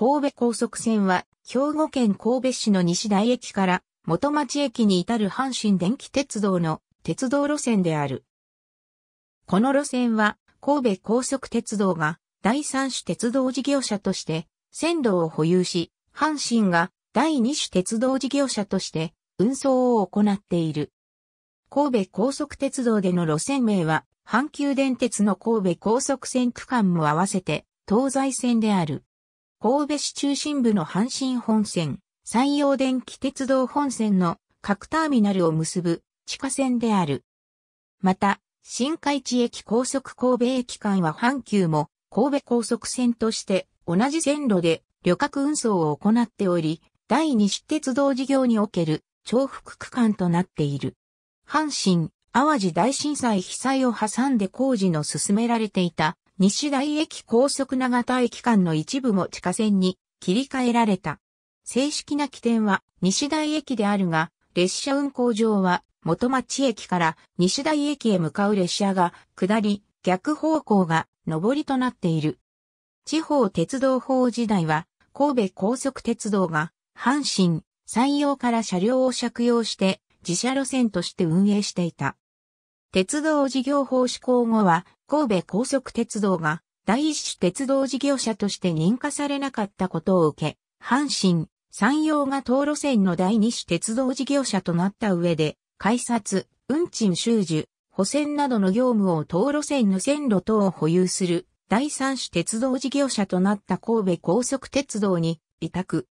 神戸高速線は、兵庫県神戸市の西台駅から元町駅に至る阪神電気鉄道の鉄道路線である。この路線は、神戸高速鉄道が第三種鉄道事業者として線路を保有し、阪神が第二種鉄道事業者として運送を行っている。神戸高速鉄道での路線名は、阪急電鉄の神戸高速線区間も合わせて東西線である。神戸市中心部の阪神本線、山陽電気鉄道本線の各ターミナルを結ぶ地下線である。また、新海地駅高速神戸駅間は阪急も神戸高速線として同じ線路で旅客運送を行っており、第二市鉄道事業における重複区間となっている。阪神、淡路大震災被災を挟んで工事の進められていた西大駅高速長田駅間の一部も地下線に切り替えられた。正式な起点は西大駅であるが、列車運行上は元町駅から西大駅へ向かう列車が下り、逆方向が上りとなっている。地方鉄道法時代は神戸高速鉄道が阪神、山陽から車両を借用して自社路線として運営していた。鉄道事業法施行後は神戸高速鉄道が第一種鉄道事業者として認可されなかったことを受け、阪神、山陽が当路線の第二種鉄道事業者となった上で、改札、運賃収受、補選などの業務を当路線の線路等を保有する第三種鉄道事業者となった神戸高速鉄道に委託。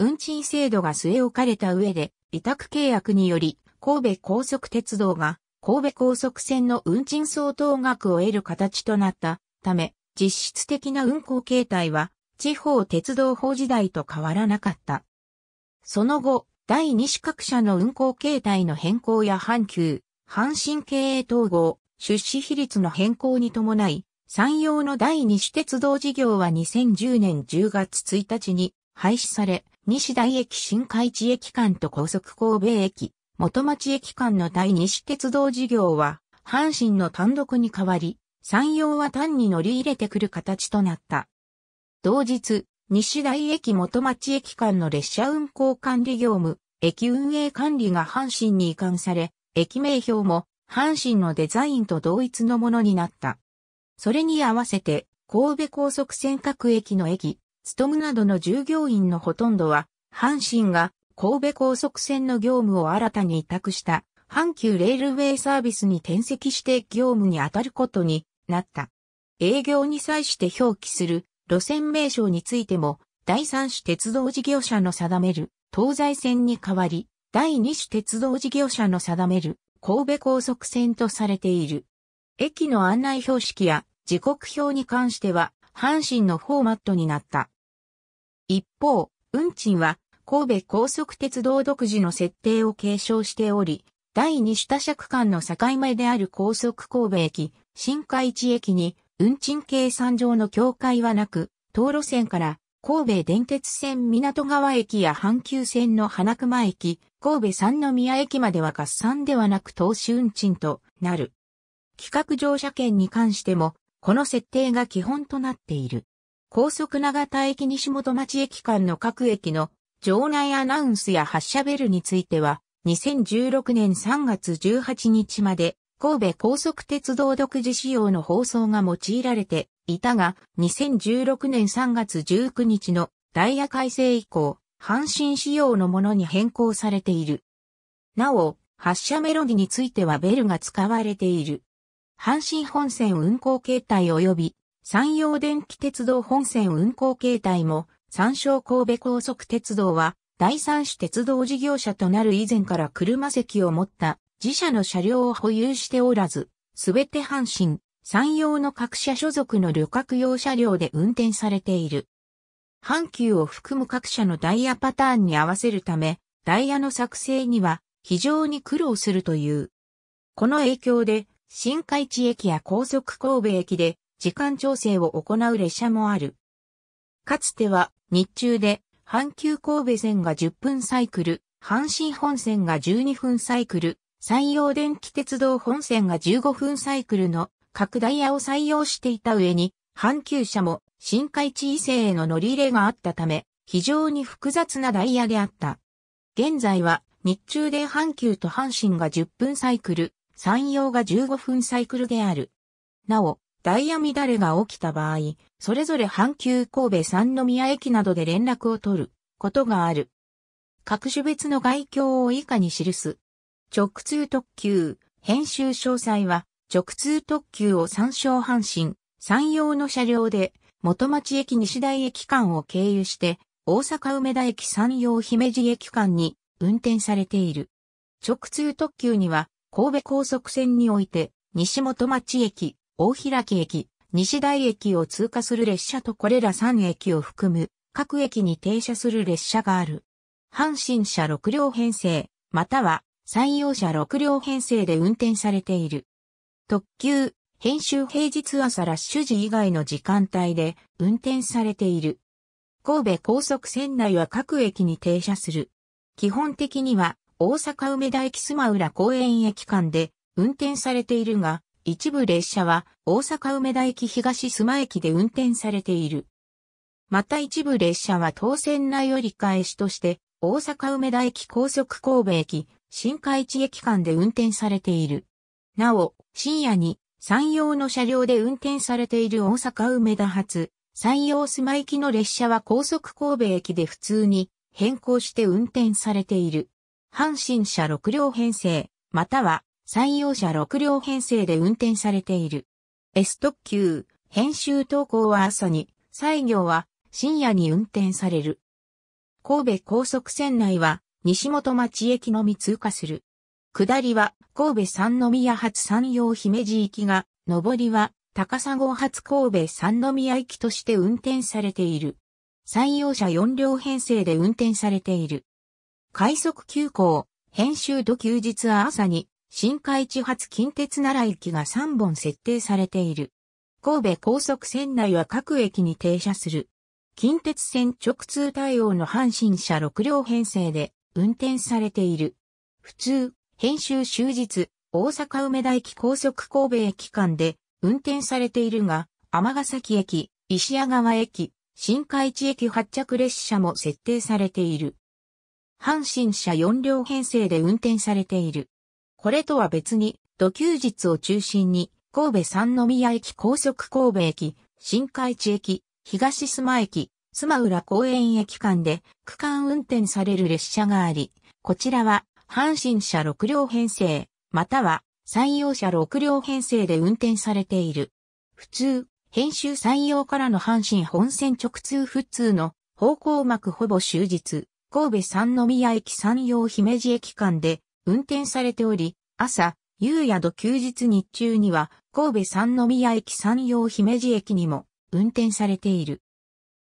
運賃制度が据え置かれた上で委託契約により神戸高速鉄道が神戸高速線の運賃相当額を得る形となったため、実質的な運行形態は地方鉄道法時代と変わらなかった。その後、第二種各社の運行形態の変更や阪急、阪神経営統合、出資比率の変更に伴い、山陽の第二種鉄道事業は2010年10月1日に廃止され、西大駅新海地駅間と高速神戸駅、元町駅間の対西鉄道事業は、阪神の単独に変わり、山陽は単に乗り入れてくる形となった。同日、西大駅元町駅間の列車運行管理業務、駅運営管理が阪神に移管され、駅名標も阪神のデザインと同一のものになった。それに合わせて、神戸高速線各駅の駅、勤むなどの従業員のほとんどは、阪神が神戸高速線の業務を新たに委託した阪急レールウェイサービスに転籍して業務に当たることになった。営業に際して表記する路線名称についても、第3種鉄道事業者の定める東西線に代わり、第二種鉄道事業者の定める神戸高速線とされている。駅の案内標識や時刻表に関しては、阪神のフォーマットになった。一方、運賃は神戸高速鉄道独自の設定を継承しており、第二下車区間の境目である高速神戸駅、新海地駅に運賃計算上の境界はなく、東路線から神戸電鉄線港川駅や阪急線の花熊駅、神戸三宮駅までは合算ではなく投資運賃となる。企画乗車券に関しても、この設定が基本となっている。高速長田駅西本町駅間の各駅の場内アナウンスや発車ベルについては、2016年3月18日まで、神戸高速鉄道独自仕様の放送が用いられていたが、2016年3月19日のダイヤ改正以降、阪神仕様のものに変更されている。なお、発車メロディについてはベルが使われている。阪神本線運行形態及び山陽電気鉄道本線運行形態も三省神戸高速鉄道は、第三種鉄道事業者となる以前から車席を持った自社の車両を保有しておらず、すべて阪神、山陽の各社所属の旅客用車両で運転されている。阪急を含む各社のダイヤパターンに合わせるため、ダイヤの作成には非常に苦労するという。この影響で、新海地駅や高速神戸駅で時間調整を行う列車もある。かつては日中で阪急神戸線が10分サイクル、阪神本線が12分サイクル、山陽電気鉄道本線が15分サイクルの各ダイヤを採用していた上に、阪急車も新海地異性への乗り入れがあったため、非常に複雑なダイヤであった。現在は日中で阪急と阪神が10分サイクル、山陽が15分サイクルである。なお、ダイヤ乱れが起きた場合、それぞれ阪急神戸三宮駅などで連絡を取ることがある。各種別の概況を以下に記す。直通特急、編集詳細は、直通特急を参照阪神、山陽の車両で、元町駅西台駅間を経由して、大阪梅田駅山陽姫路駅間に運転されている。直通特急には、神戸高速線において、西元町駅、大開駅、西台駅を通過する列車とこれら3駅を含む各駅に停車する列車がある。阪神車6両編成、または山陽車6両編成で運転されている。特急、編集平日朝ラッシュ時以外の時間帯で運転されている。神戸高速線内は各駅に停車する。基本的には大阪梅田駅須磨浦公園駅間で運転されているが、一部列車は大阪梅田駅東須磨駅で運転されている。また一部列車は当線内折り返しとして大阪梅田駅高速神戸駅、新海地駅間で運転されている。なお、深夜に山陽の車両で運転されている大阪梅田発、山陽須磨駅の列車は高速神戸駅で普通に変更して運転されている。阪神車6両編成、または採用者6両編成で運転されている。S 特急、編集投稿は朝に、採行は深夜に運転される。神戸高速線内は西本町駅のみ通過する。下りは神戸三宮発山陽姫路行きが、上りは高砂号発神戸三宮行きとして運転されている。採用者4両編成で運転されている。快速急行、編集と休日は朝に、新海地発近鉄奈良駅が3本設定されている。神戸高速線内は各駅に停車する。近鉄線直通対応の阪神車6両編成で運転されている。普通、編集終日、大阪梅田駅高速神戸駅間で運転されているが、尼崎駅、石屋川駅、新海地駅発着列車も設定されている。阪神車4両編成で運転されている。これとは別に、土休日を中心に、神戸三宮駅高速神戸駅、新海地駅、東須磨駅、須磨浦公園駅間で区間運転される列車があり、こちらは阪神車6両編成、または山陽車6両編成で運転されている。普通、編集山陽からの阪神本線直通普通の方向幕ほぼ終日、神戸三宮駅山陽姫路駅間で運転されており、朝、夕宿休日日中には、神戸三宮駅山陽姫路駅にも運転されている。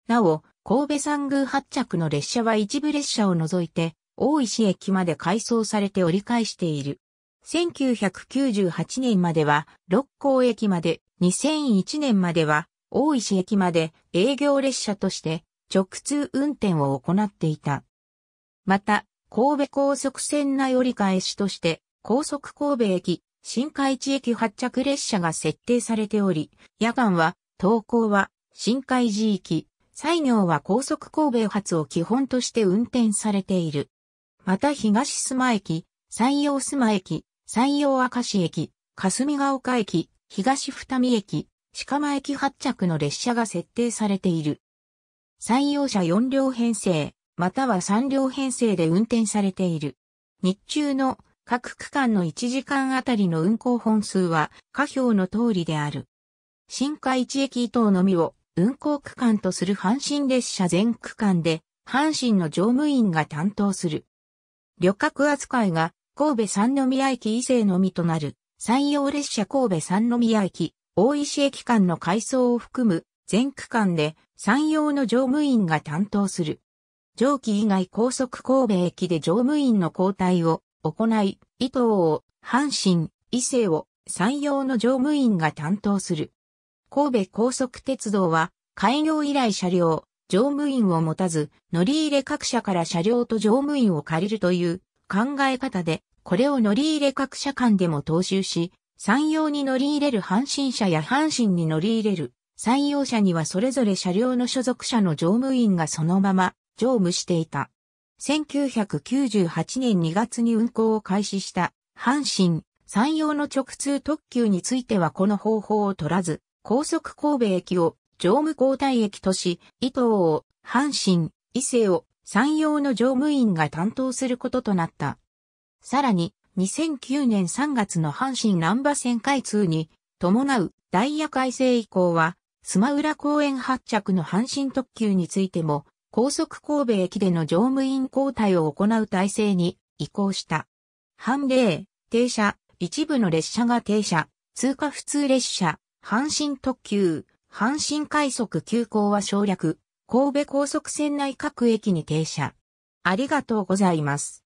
なお、神戸三宮発着の列車は一部列車を除いて、大石駅まで改装されて折り返している。1998年までは、六甲駅まで、2001年までは、大石駅まで営業列車として直通運転を行っていた。また、神戸高速線内折り返しとして、高速神戸駅、新海地駅発着列車が設定されており、夜間は、東行は、新海地域、西行は高速神戸発を基本として運転されている。また東須磨駅、山陽須磨駅、山陽明石駅、霞ヶ丘駅、東二見駅、鹿間駅発着の列車が設定されている。採用車4両編成、または3両編成で運転されている。日中の各区間の1時間あたりの運行本数は下表の通りである。新海一駅以東のみを運行区間とする阪神列車全区間で阪神の乗務員が担当する。旅客扱いが神戸三宮駅以西のみとなる山陽列車神戸三宮駅、大石駅間の改装を含む全区間で山陽の乗務員が担当する。上記以外高速神戸駅で乗務員の交代を行い、伊藤を、阪神、伊勢を、山陽の乗務員が担当する。神戸高速鉄道は、開業以来車両、乗務員を持たず、乗り入れ各社から車両と乗務員を借りるという考え方で、これを乗り入れ各社間でも踏襲し、山陽に乗り入れる阪神車や阪神に乗り入れる山陽車にはそれぞれ車両の所属者の乗務員がそのまま乗務していた。1998年2月に運行を開始した阪神山陽の直通特急についてはこの方法を取らず、高速神戸駅を乗務交代駅とし、伊東を阪神、伊勢を山陽の乗務員が担当することとなった。さらに、2009年3月の阪神南波線開通に伴うダイヤ改正以降は、スマウラ公園発着の阪神特急についても、高速神戸駅での乗務員交代を行う体制に移行した。半例、停車、一部の列車が停車、通過普通列車、阪神特急、阪神快速急行は省略、神戸高速線内各駅に停車。ありがとうございます。